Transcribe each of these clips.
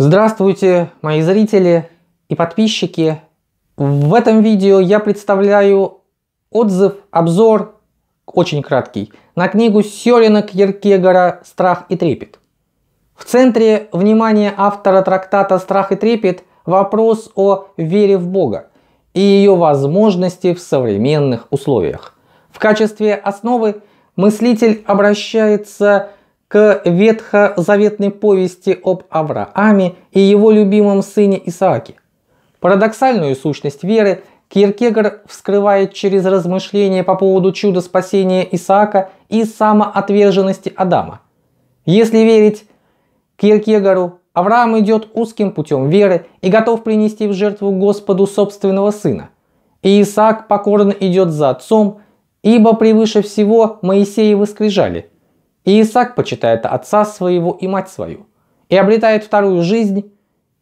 Здравствуйте, мои зрители и подписчики. В этом видео я представляю отзыв, обзор, очень краткий, на книгу Сёрина Кьеркегора «Страх и трепет». В центре внимания автора трактата «Страх и трепет» вопрос о вере в Бога и ее возможности в современных условиях. В качестве основы мыслитель обращается к ветхозаветной повести об Аврааме и его любимом сыне Исааке. Парадоксальную сущность веры Киркегор вскрывает через размышления по поводу чуда спасения Исаака и самоотверженности Адама. Если верить Киркегору, Авраам идет узким путем веры и готов принести в жертву Господу собственного сына. И Исаак покорно идет за отцом, ибо превыше всего Моисеевы скрижали – и Исаак почитает отца своего и мать свою, и обретает вторую жизнь,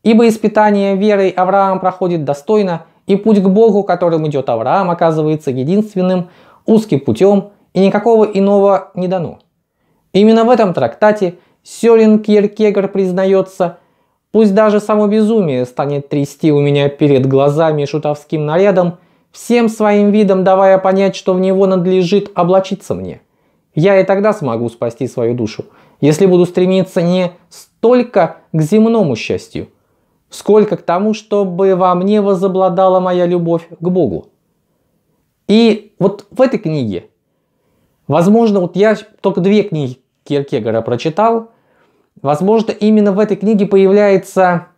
ибо испытание верой Авраам проходит достойно, и путь к Богу, которым идет Авраам, оказывается единственным, узким путем, и никакого иного не дано. Именно в этом трактате Сёрен Киркегор признается, пусть даже само безумие станет трясти у меня перед глазами шутовским нарядом, всем своим видом давая понять, что в него надлежит облачиться мне – я и тогда смогу спасти свою душу, если буду стремиться не столько к земному счастью, сколько к тому, чтобы во мне возобладала моя любовь к Богу. И вот в этой книге, возможно, вот я только две книги Киркегора прочитал, возможно, именно в этой книге появляется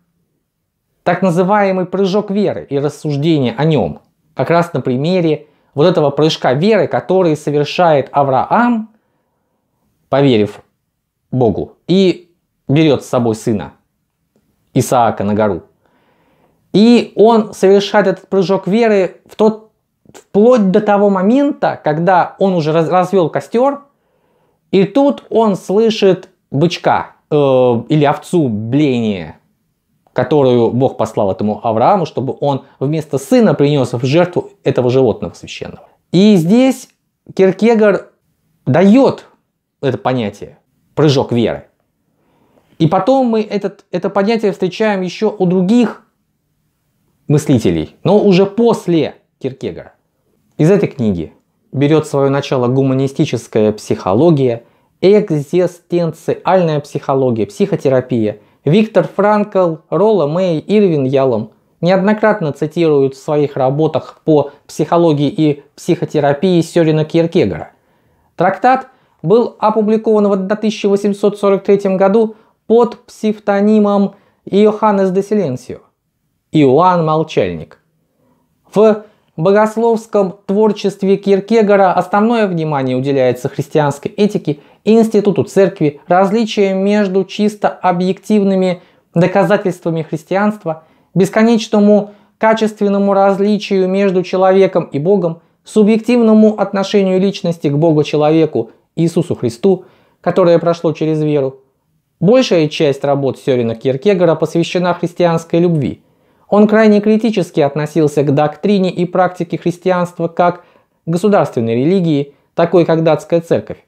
так называемый прыжок веры и рассуждение о нем, как раз на примере вот этого прыжка веры, который совершает Авраам, поверив Богу, и берет с собой сына Исаака на гору. И он совершает этот прыжок веры в тот, вплоть до того момента, когда он уже раз, развел костер, и тут он слышит бычка э, или овцу бление которую Бог послал этому Аврааму, чтобы он вместо сына принес в жертву этого животного священного. И здесь Киркегор дает это понятие прыжок веры. И потом мы этот, это понятие встречаем еще у других мыслителей, но уже после Киркегора. Из этой книги берет свое начало гуманистическая психология, экзистенциальная психология, психотерапия – Виктор Франкл, Ролла Мэй, Ирвин Ялом неоднократно цитируют в своих работах по психологии и психотерапии Сёрина Киркегора. Трактат был опубликован в 1843 году под псевдонимом Иоханнес де Силенсио – Иоанн Молчальник. В богословском творчестве Киркегора основное внимание уделяется христианской этике институту церкви различие между чисто объективными доказательствами христианства, бесконечному качественному различию между человеком и Богом, субъективному отношению личности к Богу-человеку Иисусу Христу, которое прошло через веру. Большая часть работ Сёрина Киркегора посвящена христианской любви. Он крайне критически относился к доктрине и практике христианства как государственной религии, такой как датская церковь.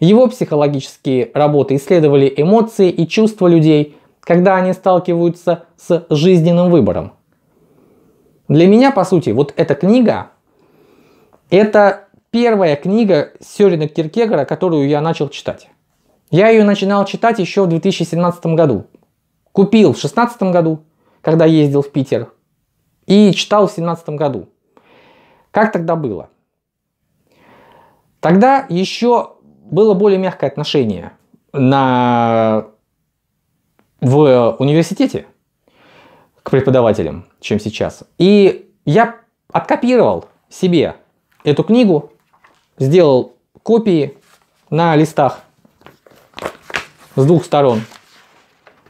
Его психологические работы исследовали эмоции и чувства людей, когда они сталкиваются с жизненным выбором. Для меня, по сути, вот эта книга – это первая книга Сёрина Киркегора, которую я начал читать. Я ее начинал читать еще в 2017 году. Купил в 2016 году, когда ездил в Питер, и читал в 2017 году. Как тогда было? Тогда еще было более мягкое отношение на... в университете к преподавателям, чем сейчас. И я откопировал себе эту книгу, сделал копии на листах с двух сторон.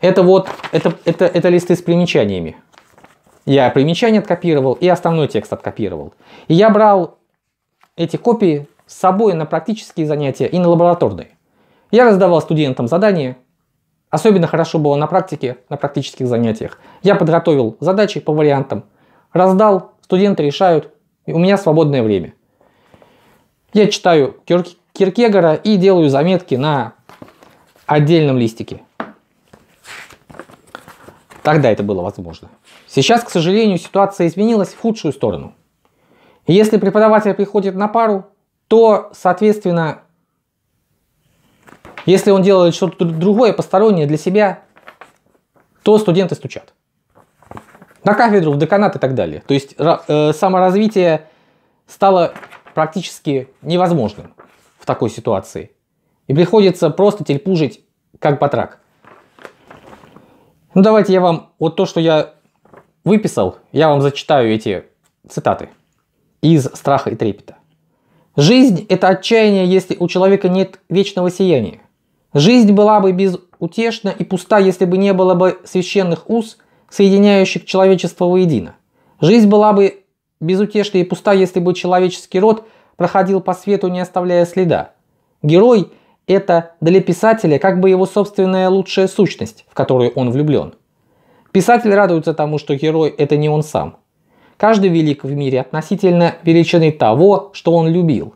Это вот, это, это, это листы с примечаниями. Я примечания откопировал и основной текст откопировал. И я брал эти копии с собой на практические занятия и на лабораторные. Я раздавал студентам задания, особенно хорошо было на практике, на практических занятиях. Я подготовил задачи по вариантам, раздал, студенты решают, и у меня свободное время. Я читаю Киркегора и делаю заметки на отдельном листике. Тогда это было возможно. Сейчас, к сожалению, ситуация изменилась в худшую сторону. Если преподаватель приходит на пару, то, соответственно, если он делает что-то другое, постороннее для себя, то студенты стучат. На кафедру, в деканат и так далее. То есть э, саморазвитие стало практически невозможным в такой ситуации. И приходится просто тельпужить как батрак. Ну давайте я вам вот то, что я выписал, я вам зачитаю эти цитаты из «Страха и трепета». Жизнь – это отчаяние, если у человека нет вечного сияния. Жизнь была бы безутешна и пуста, если бы не было бы священных уз, соединяющих человечество воедино. Жизнь была бы безутешна и пуста, если бы человеческий род проходил по свету, не оставляя следа. Герой – это для писателя как бы его собственная лучшая сущность, в которую он влюблен. Писатель радуется тому, что герой – это не он сам. Каждый велик в мире относительно величины того, что он любил.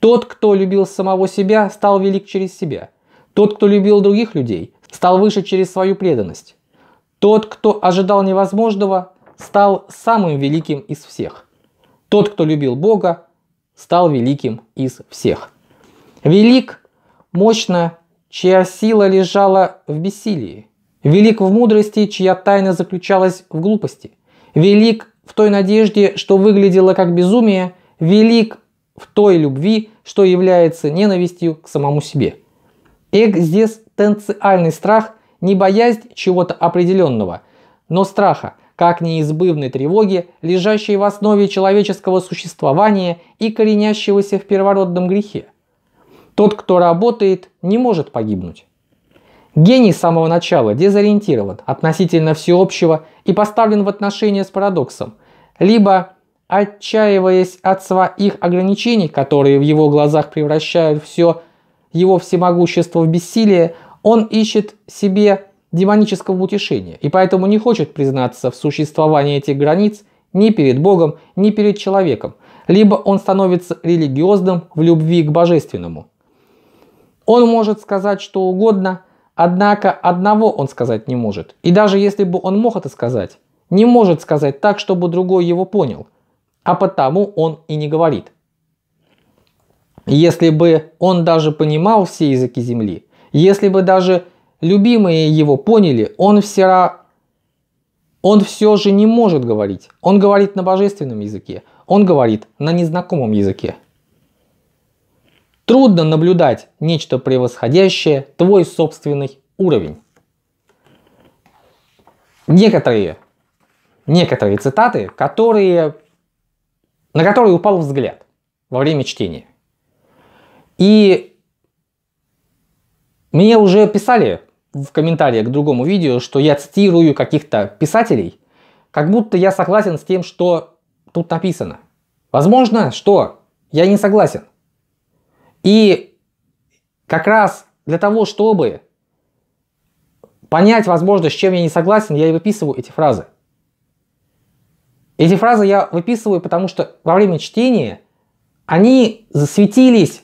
Тот, кто любил самого себя, стал велик через себя. Тот, кто любил других людей, стал выше через свою преданность. Тот, кто ожидал невозможного, стал самым великим из всех. Тот, кто любил Бога, стал великим из всех. Велик, мощно, чья сила лежала в бессилии. Велик в мудрости, чья тайна заключалась в глупости. Велик в той надежде, что выглядело как безумие, велик в той любви, что является ненавистью к самому себе. Экзистенциальный страх – не боязнь чего-то определенного, но страха, как неизбывной тревоги, лежащей в основе человеческого существования и коренящегося в первородном грехе. Тот, кто работает, не может погибнуть. Гений с самого начала дезориентирован относительно всеобщего и поставлен в отношения с парадоксом либо отчаиваясь от своих ограничений, которые в его глазах превращают все его всемогущество в бессилие, он ищет себе демонического утешения и поэтому не хочет признаться в существовании этих границ ни перед Богом, ни перед человеком, либо он становится религиозным в любви к божественному. Он может сказать что угодно, однако одного он сказать не может. И даже если бы он мог это сказать, не может сказать так, чтобы другой его понял, а потому он и не говорит. Если бы он даже понимал все языки Земли, если бы даже любимые его поняли, он все, он все же не может говорить. Он говорит на божественном языке, он говорит на незнакомом языке. Трудно наблюдать нечто превосходящее твой собственный уровень. Некоторые некоторые цитаты, которые, на которые упал взгляд во время чтения. И мне уже писали в комментариях к другому видео, что я цитирую каких-то писателей, как будто я согласен с тем, что тут написано. Возможно, что я не согласен. И как раз для того, чтобы понять, возможность, с чем я не согласен, я и выписываю эти фразы. Эти фразы я выписываю, потому что во время чтения они засветились,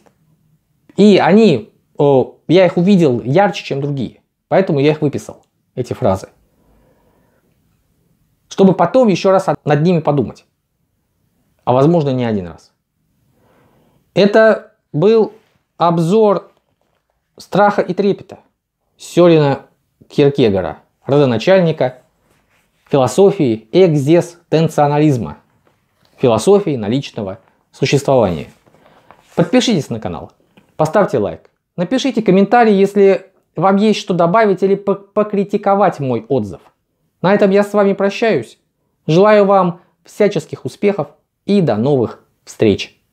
и они, о, я их увидел ярче, чем другие. Поэтому я их выписал, эти фразы. Чтобы потом еще раз над ними подумать. А возможно не один раз. Это был обзор страха и трепета Сёрина Киркегора, родоначальника философии экзистенционализма, философии наличного существования. Подпишитесь на канал, поставьте лайк, напишите комментарий, если вам есть что добавить или покритиковать мой отзыв. На этом я с вами прощаюсь. Желаю вам всяческих успехов и до новых встреч!